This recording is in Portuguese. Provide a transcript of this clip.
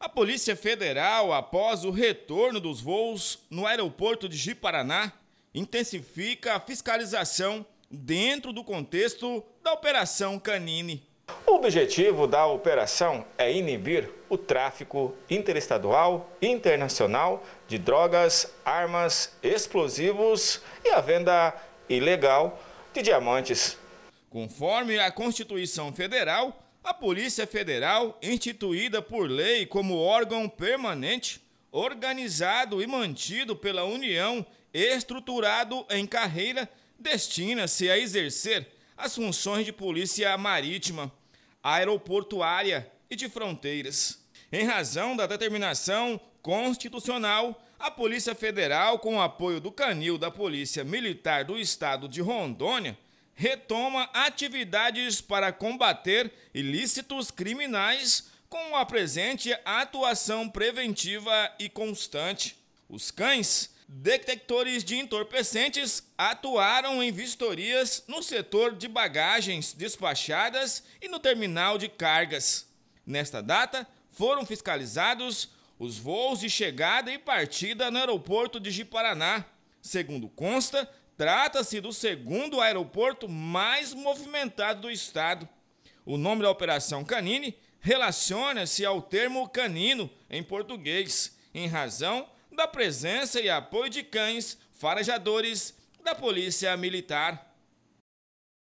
A Polícia Federal, após o retorno dos voos no aeroporto de Jiparaná, intensifica a fiscalização dentro do contexto da Operação Canine. O objetivo da operação é inibir o tráfico interestadual e internacional de drogas, armas, explosivos e a venda ilegal de diamantes. Conforme a Constituição Federal, a Polícia Federal, instituída por lei como órgão permanente, organizado e mantido pela União, estruturado em carreira, destina-se a exercer as funções de polícia marítima, aeroportuária e de fronteiras. Em razão da determinação constitucional, a Polícia Federal, com o apoio do canil da Polícia Militar do Estado de Rondônia, retoma atividades para combater ilícitos criminais com a presente atuação preventiva e constante. Os cães, detectores de entorpecentes, atuaram em vistorias no setor de bagagens despachadas e no terminal de cargas. Nesta data, foram fiscalizados os voos de chegada e partida no aeroporto de Jiparaná. Segundo consta, Trata-se do segundo aeroporto mais movimentado do estado. O nome da Operação Canine relaciona-se ao termo canino em português, em razão da presença e apoio de cães farejadores da Polícia Militar.